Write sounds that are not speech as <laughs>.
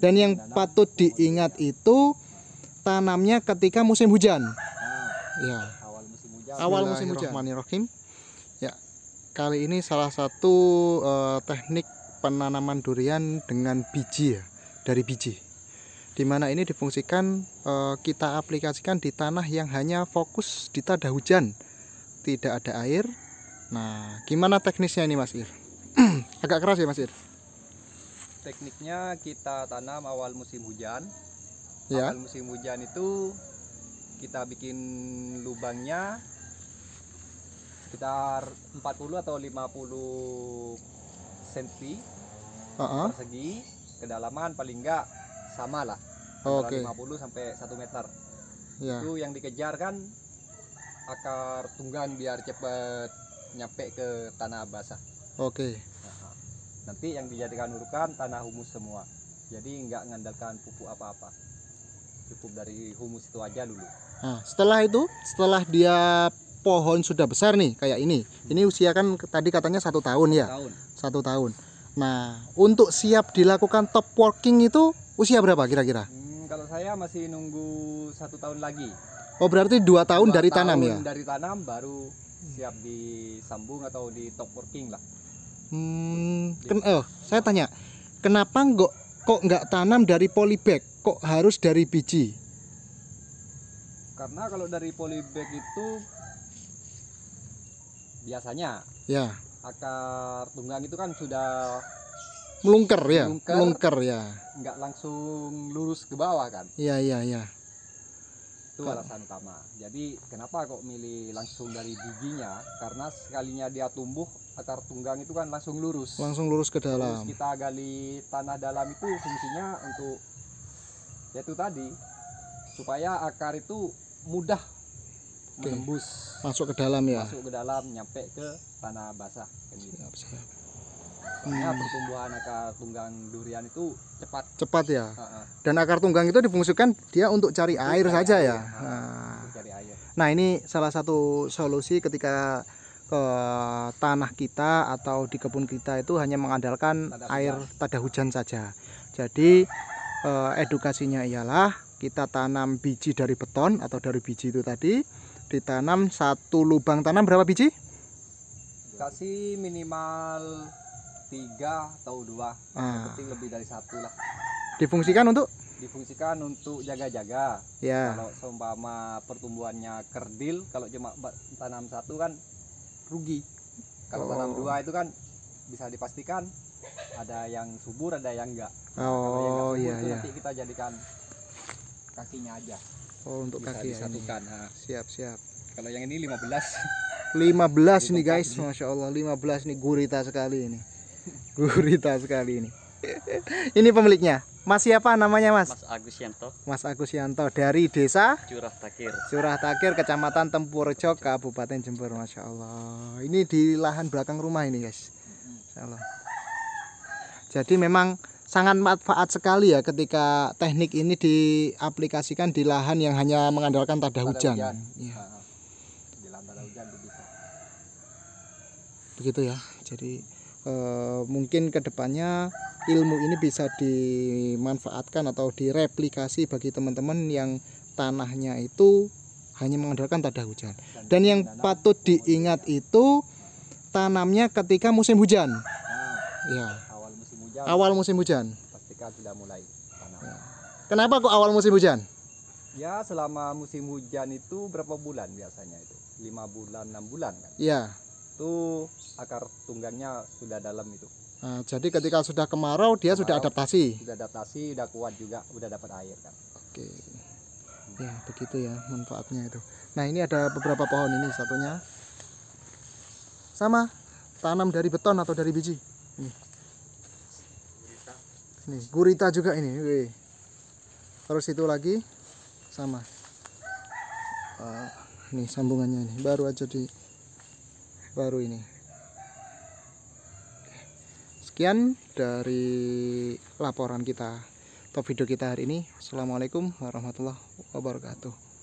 Dan yang patut diingat itu tanamnya ketika musim hujan. Ah, ya. Awal musim hujan. Awal musim Ya. Kali ini salah satu uh, teknik penanaman durian dengan biji ya, dari biji. Dimana ini difungsikan uh, kita aplikasikan di tanah yang hanya fokus di tada hujan, tidak ada air. Nah, gimana teknisnya ini Mas Ir? <clears throat> Agak keras ya Mas Ir? tekniknya kita tanam awal musim hujan ya. awal musim hujan itu kita bikin lubangnya sekitar 40 atau 50 cm uh -huh. persegi kedalaman paling enggak sama lah oh, okay. 50 sampai 1 meter yeah. itu yang dikejar kan akar tunggan biar cepet nyampe ke tanah basah oke okay nanti yang dijadikan urukan tanah humus semua jadi nggak mengandalkan pupuk apa-apa cukup dari humus itu aja dulu nah setelah itu setelah dia pohon sudah besar nih kayak ini ini usia kan tadi katanya satu tahun ya tahun. satu tahun nah untuk siap dilakukan top working itu usia berapa kira-kira hmm, kalau saya masih nunggu satu tahun lagi oh berarti dua tahun dua dari tahun tanam ya dari tanam baru siap disambung atau di top working lah Hmm, ken oh, saya tanya, kenapa nggak kok nggak tanam dari polybag? Kok harus dari biji? Karena kalau dari polybag itu biasanya ya akar tunggang itu kan sudah melungker ya, melungker, melungker ya. Nggak langsung lurus ke bawah kan? Iya, iya, iya itu kan. alasan utama jadi kenapa kok milih langsung dari giginya karena sekalinya dia tumbuh akar tunggang itu kan langsung lurus langsung lurus ke dalam Terus kita gali tanah dalam itu fungsinya untuk yaitu tadi supaya akar itu mudah menembus masuk ke dalam ya masuk ke dalam nyampe ke tanah basah gitu. siap makanya hmm. Nah, pertumbuhan akar tunggang durian itu cepat cepat ya uh -huh. dan akar tunggang itu difungsikan dia untuk cari untuk air cari saja air. ya nah. Cari air. nah ini salah satu solusi ketika ke tanah kita atau di kebun kita itu hanya mengandalkan tada air tada hujan saja jadi eh, edukasinya ialah kita tanam biji dari beton atau dari biji itu tadi ditanam satu lubang tanam berapa biji? Kasih minimal tiga atau dua nah. penting lebih dari satu lah difungsikan untuk difungsikan untuk jaga-jaga ya. kalau seumpama pertumbuhannya kerdil kalau cuma tanam satu kan rugi kalau oh. tanam dua itu kan bisa dipastikan ada yang subur ada yang enggak oh yang subur iya, iya. nanti kita jadikan kakinya aja oh untuk bisa kaki ya, disatukan siap siap kalau yang ini 15 15, ini nih guys Masya Allah 15 nih gurita sekali ini <laughs> gurita sekali ini ini pemiliknya Mas siapa namanya Mas? Mas Agus Yanto. Mas Agus Yanto dari desa Curah Takir. Curah Takir, Kecamatan Tempurjo, Kabupaten Jember. Masya Allah. Ini di lahan belakang rumah ini guys. Masya Allah. Jadi memang sangat manfaat sekali ya ketika teknik ini diaplikasikan di lahan yang hanya mengandalkan tada hujan. Tada hujan. Ya. hujan Begitu ya. Jadi e, mungkin kedepannya ilmu ini bisa dimanfaatkan atau direplikasi bagi teman-teman yang tanahnya itu hanya mengandalkan tanda hujan dan yang patut diingat itu tanamnya ketika musim hujan ah, ya awal musim hujan awal musim hujan ketika sudah mulai tanam ya. kenapa kok awal musim hujan ya selama musim hujan itu berapa bulan biasanya itu lima bulan enam bulan kan ya itu akar tunggangnya sudah dalam itu. Nah, jadi ketika sudah kemarau dia kemarau, sudah adaptasi. Sudah adaptasi, sudah kuat juga, sudah dapat air kan. Oke. Ya, begitu ya manfaatnya itu. Nah, ini ada beberapa pohon ini satunya. Sama tanam dari beton atau dari biji. Ini. Ini gurita juga ini. Wih. Terus itu lagi sama. Uh, ah, nih sambungannya ini baru aja di baru ini sekian dari laporan kita atau video kita hari ini assalamualaikum warahmatullahi wabarakatuh